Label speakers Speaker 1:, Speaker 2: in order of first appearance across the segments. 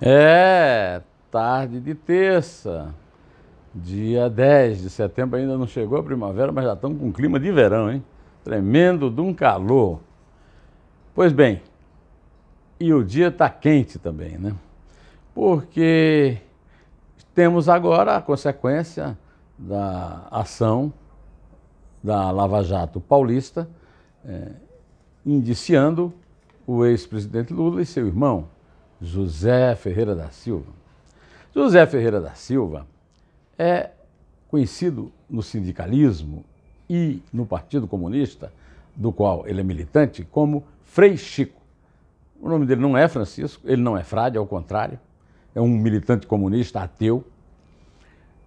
Speaker 1: É, tarde de terça, dia 10 de setembro, ainda não chegou a primavera, mas já estamos com um clima de verão, hein? Tremendo de um calor. Pois bem, e o dia está quente também, né? Porque temos agora a consequência da ação da Lava Jato paulista, é, indiciando o ex-presidente Lula e seu irmão José Ferreira da Silva. José Ferreira da Silva é conhecido no sindicalismo e no Partido Comunista, do qual ele é militante, como Frei Chico. O nome dele não é Francisco, ele não é frade, ao contrário, é um militante comunista ateu.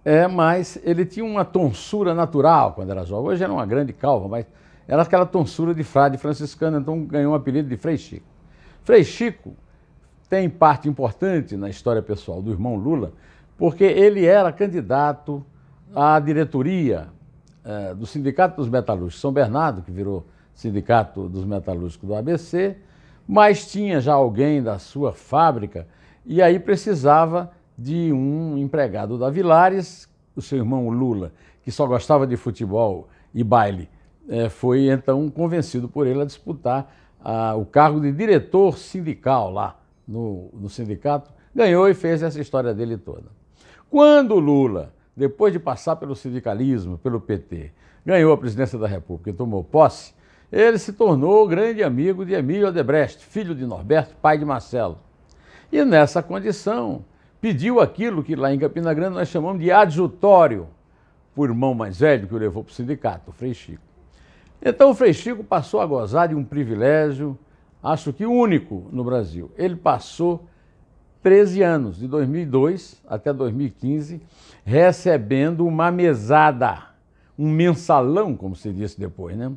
Speaker 1: É, mas ele tinha uma tonsura natural quando era jovem. Hoje era uma grande calva, mas era aquela tonsura de frade franciscano, então ganhou o apelido de Frei Chico. Frei Chico tem parte importante na história pessoal do irmão Lula, porque ele era candidato à diretoria é, do Sindicato dos Metalúrgicos São Bernardo, que virou Sindicato dos Metalúrgicos do ABC, mas tinha já alguém da sua fábrica e aí precisava de um empregado da Vilares, o seu irmão Lula, que só gostava de futebol e baile, é, foi então convencido por ele a disputar ah, o cargo de diretor sindical lá no, no sindicato, ganhou e fez essa história dele toda. Quando Lula, depois de passar pelo sindicalismo, pelo PT, ganhou a presidência da República e tomou posse, ele se tornou grande amigo de Emílio Odebrecht, filho de Norberto, pai de Marcelo. E nessa condição, pediu aquilo que lá em Campina Grande nós chamamos de adjutório, por irmão mais velho que o levou para o sindicato, o Frei Chico. Então o Frei Chico passou a gozar de um privilégio acho que único no Brasil. Ele passou 13 anos, de 2002 até 2015, recebendo uma mesada, um mensalão, como se disse depois, né?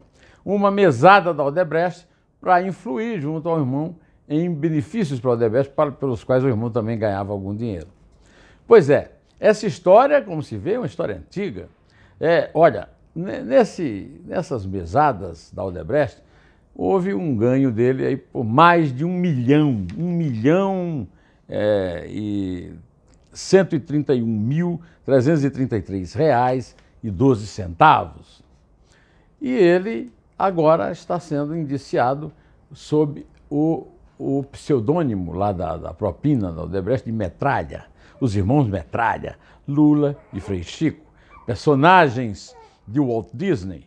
Speaker 1: Uma mesada da Odebrecht para influir junto ao irmão em benefícios para a Odebrecht, para, pelos quais o irmão também ganhava algum dinheiro. Pois é, essa história, como se vê, é uma história antiga. É, olha, nesse, nessas mesadas da Odebrecht, houve um ganho dele aí por mais de um milhão, um milhão é, e 131 mil reais e 12 centavos. E ele agora está sendo indiciado sob o, o pseudônimo lá da, da propina da Odebrecht de Metralha, os irmãos Metralha, Lula e Frei Chico, personagens de Walt Disney,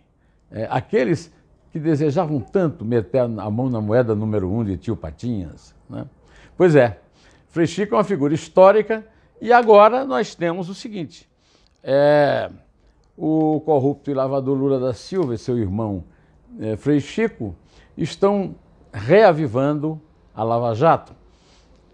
Speaker 1: é, aqueles que desejavam tanto meter a mão na moeda número um de tio Patinhas. Né? Pois é, Frei Chico é uma figura histórica e agora nós temos o seguinte: é, o corrupto e lavador Lula da Silva e seu irmão é, Frei Chico estão reavivando a Lava Jato,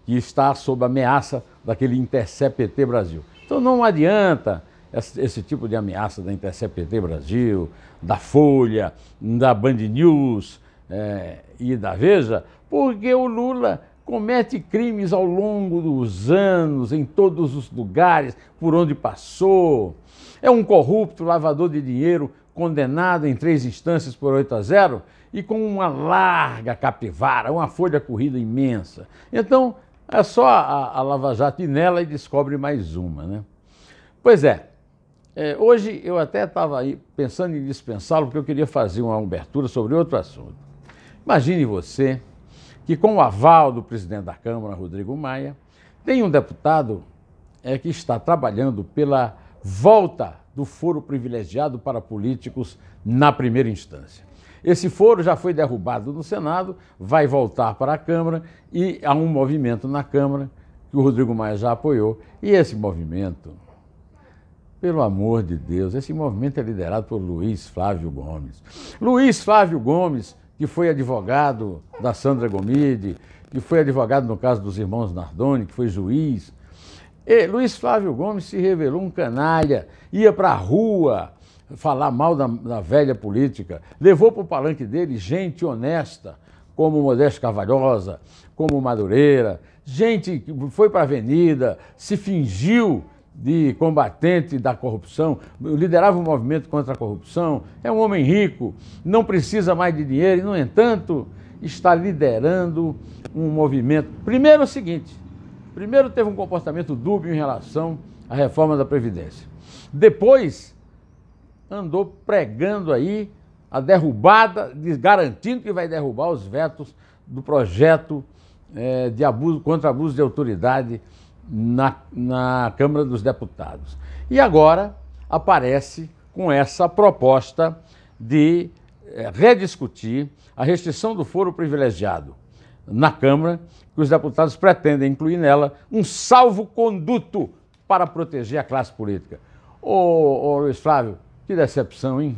Speaker 1: que está sob ameaça daquele Intercept Brasil. Então não adianta esse tipo de ameaça da Intercept Brasil, da Folha, da Band News é, e da Veja, porque o Lula comete crimes ao longo dos anos, em todos os lugares por onde passou. É um corrupto lavador de dinheiro condenado em três instâncias por 8 a 0 e com uma larga capivara, uma folha corrida imensa. Então, é só a, a Lava Jato e nela e descobre mais uma, né? Pois é, é, hoje eu até estava pensando em dispensá-lo porque eu queria fazer uma abertura sobre outro assunto. Imagine você que, com o aval do presidente da Câmara, Rodrigo Maia, tem um deputado é, que está trabalhando pela volta do foro privilegiado para políticos na primeira instância. Esse foro já foi derrubado no Senado, vai voltar para a Câmara e há um movimento na Câmara que o Rodrigo Maia já apoiou. E esse movimento pelo amor de Deus, esse movimento é liderado por Luiz Flávio Gomes. Luiz Flávio Gomes, que foi advogado da Sandra Gomide, que foi advogado no caso dos irmãos Nardoni, que foi juiz. E Luiz Flávio Gomes se revelou um canalha, ia para a rua falar mal da, da velha política, levou para o palanque dele gente honesta, como Modesto Cavalhosa, como Madureira, gente que foi para a avenida, se fingiu de combatente da corrupção, liderava o um movimento contra a corrupção, é um homem rico, não precisa mais de dinheiro, e, no entanto, está liderando um movimento. Primeiro é o seguinte, primeiro teve um comportamento dúbio em relação à reforma da Previdência. Depois andou pregando aí a derrubada, garantindo que vai derrubar os vetos do projeto eh, de abuso contra abuso de autoridade na, na Câmara dos Deputados. E agora aparece com essa proposta de eh, rediscutir a restrição do foro privilegiado na Câmara, que os deputados pretendem incluir nela um salvo-conduto para proteger a classe política. Ô, ô Luiz Flávio, que decepção, hein?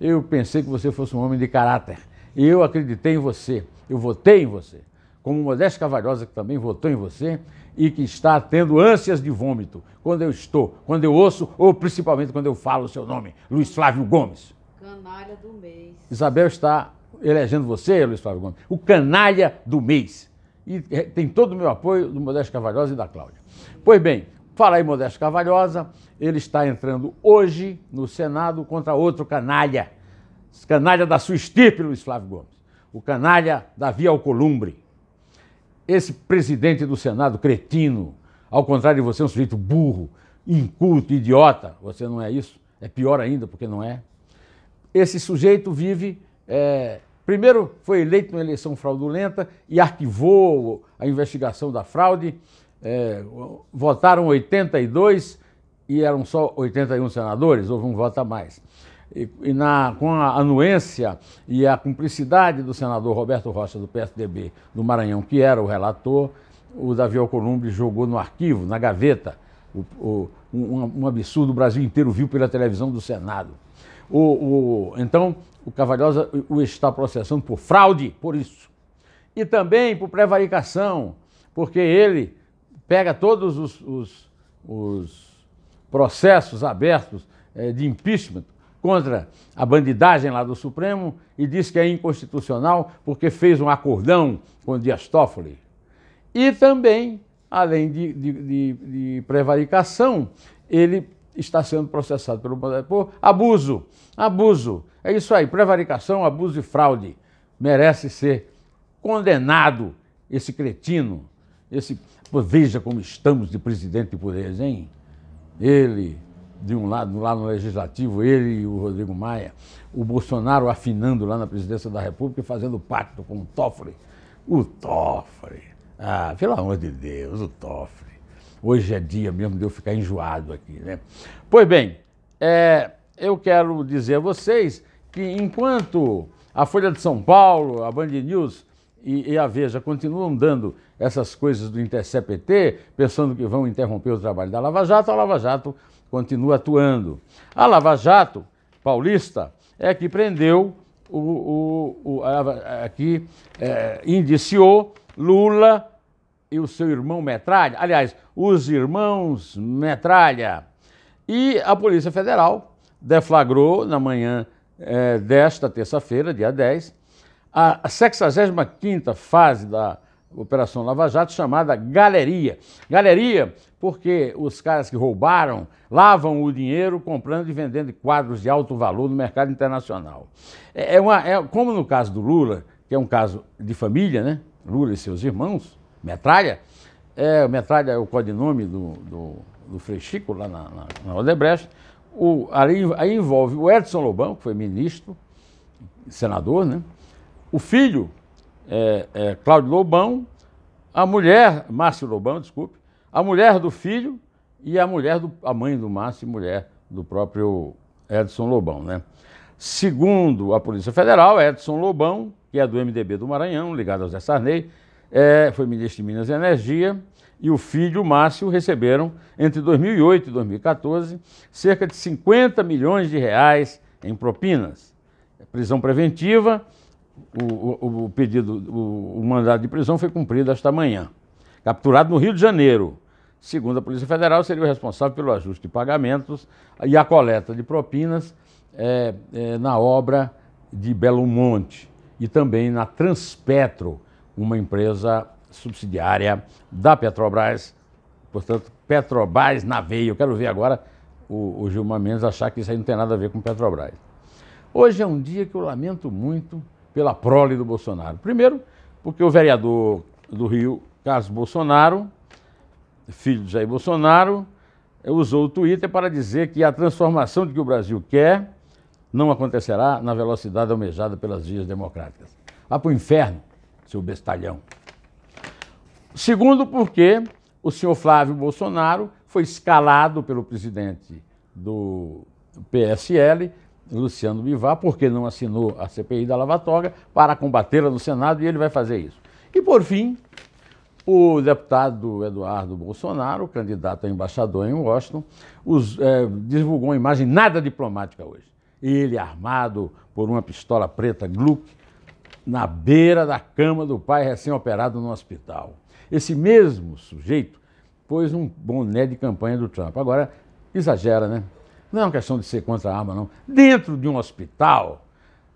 Speaker 1: Eu pensei que você fosse um homem de caráter. Eu acreditei em você. Eu votei em você como Modesto Cavalhosa, que também votou em você, e que está tendo ânsias de vômito quando eu estou, quando eu ouço, ou principalmente quando eu falo o seu nome, Luiz Flávio Gomes. Canalha do mês. Isabel está elegendo você, Luiz Flávio Gomes, o canalha do mês. E é, tem todo o meu apoio do Modesto Cavalhosa e da Cláudia. Pois bem, fala aí Modesto Cavalhosa, ele está entrando hoje no Senado contra outro canalha, canalha da sua estirpe, Luiz Flávio Gomes, o canalha Davi Alcolumbre. Esse presidente do Senado, cretino, ao contrário de você, é um sujeito burro, inculto, idiota, você não é isso, é pior ainda porque não é. Esse sujeito vive. É, primeiro, foi eleito numa eleição fraudulenta e arquivou a investigação da fraude. É, votaram 82 e eram só 81 senadores, houve um voto a mais e, e na, com a anuência e a cumplicidade do senador Roberto Rocha, do PSDB do Maranhão, que era o relator, o Davi Alcolumbre jogou no arquivo, na gaveta, o, o, um, um, absurdo, o Brasil inteiro viu pela televisão do Senado. O, então, o Cavalhosa o está processando por fraude, por isso. E também por prevaricação, porque ele pega todos os, os, os processos abertos eh, de impeachment contra a bandidagem lá do Supremo e diz que é inconstitucional porque fez um acordão com o Dias Toffoli. E também, além de, de, de, de prevaricação, ele está sendo processado pelo por abuso, abuso. É isso aí, prevaricação, abuso e fraude. Merece ser condenado esse cretino, esse... veja como estamos de presidente de poderes, hein? Ele, de um lado, lá no Legislativo, ele e o Rodrigo Maia, o Bolsonaro afinando lá na presidência da República e fazendo pacto com o Toffoli. O Toffoli. Ah, pelo amor de Deus, o Toffoli. Hoje é dia mesmo de eu ficar enjoado aqui, né? Pois bem, é, eu quero dizer a vocês que enquanto a Folha de São Paulo, a Band News e, e a Veja continuam dando essas coisas do Intercept pensando que vão interromper o trabalho da Lava Jato, a Lava Jato continua atuando. A Lava Jato paulista é que prendeu, o, o, o que é, indiciou Lula e o seu irmão Metralha, aliás, os irmãos Metralha. E a Polícia Federal deflagrou na manhã é, desta terça-feira, dia 10, a 65ª fase da Operação Lava Jato chamada Galeria. Galeria porque os caras que roubaram lavam o dinheiro comprando e vendendo quadros de alto valor no mercado internacional. É, é uma, é, como no caso do Lula, que é um caso de família, né? Lula e seus irmãos, Metralha. É, Metralha é o codinome do, do, do Frechico, lá na, na, na Odebrecht. O, aí envolve o Edson Lobão, que foi ministro, senador, né? O filho, é, é, Cláudio Lobão, a mulher, Márcio Lobão, desculpe, a mulher do filho e a mulher do, a mãe do Márcio e mulher do próprio Edson Lobão, né? Segundo a Polícia Federal, Edson Lobão, que é do MDB do Maranhão, ligado ao Zé Sarney, é, foi ministro de Minas e Energia, e o filho Márcio receberam, entre 2008 e 2014, cerca de 50 milhões de reais em propinas. Prisão preventiva o, o, o pedido, o, o mandado de prisão foi cumprido esta manhã. Capturado no Rio de Janeiro. Segundo a Polícia Federal, seria o responsável pelo ajuste de pagamentos e a coleta de propinas é, é, na obra de Belo Monte e também na Transpetro, uma empresa subsidiária da Petrobras, portanto, Petrobras na veia. Eu quero ver agora o, o Gilmar Mendes achar que isso aí não tem nada a ver com Petrobras. Hoje é um dia que eu lamento muito pela prole do Bolsonaro. Primeiro, porque o vereador do Rio, Carlos Bolsonaro, filho de Jair Bolsonaro, usou o Twitter para dizer que a transformação de que o Brasil quer não acontecerá na velocidade almejada pelas vias democráticas. Vá para o inferno, seu bestalhão. Segundo, porque o senhor Flávio Bolsonaro foi escalado pelo presidente do PSL Luciano Bivar, porque não assinou a CPI da lavatória para combatê-la no Senado e ele vai fazer isso. E por fim, o deputado Eduardo Bolsonaro, candidato a embaixador em Washington, os, é, divulgou uma imagem nada diplomática hoje. Ele armado por uma pistola preta Gluck na beira da cama do pai recém-operado no hospital. Esse mesmo sujeito pôs um boné de campanha do Trump. Agora, exagera, né? Não é uma questão de ser contra a arma, não. Dentro de um hospital,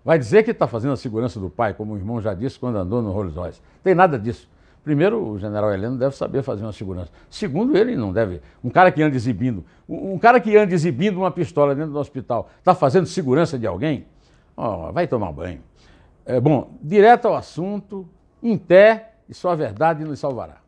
Speaker 1: vai dizer que está fazendo a segurança do pai, como o irmão já disse quando andou no Rolls Royce. Tem nada disso. Primeiro, o general Heleno deve saber fazer uma segurança. Segundo, ele não deve. Um cara que anda exibindo, um cara que anda exibindo uma pistola dentro do hospital, está fazendo segurança de alguém? Oh, vai tomar banho. É, bom, direto ao assunto, em pé, e só a verdade nos salvará.